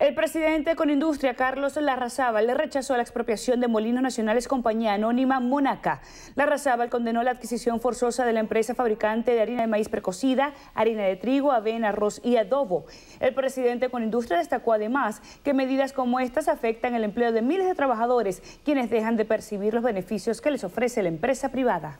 El presidente con industria, Carlos Larrazábal, le rechazó la expropiación de Molino Nacionales Compañía Anónima Monaca. Larrazábal condenó la adquisición forzosa de la empresa fabricante de harina de maíz precocida, harina de trigo, avena, arroz y adobo. El presidente con industria destacó además que medidas como estas afectan el empleo de miles de trabajadores, quienes dejan de percibir los beneficios que les ofrece la empresa privada.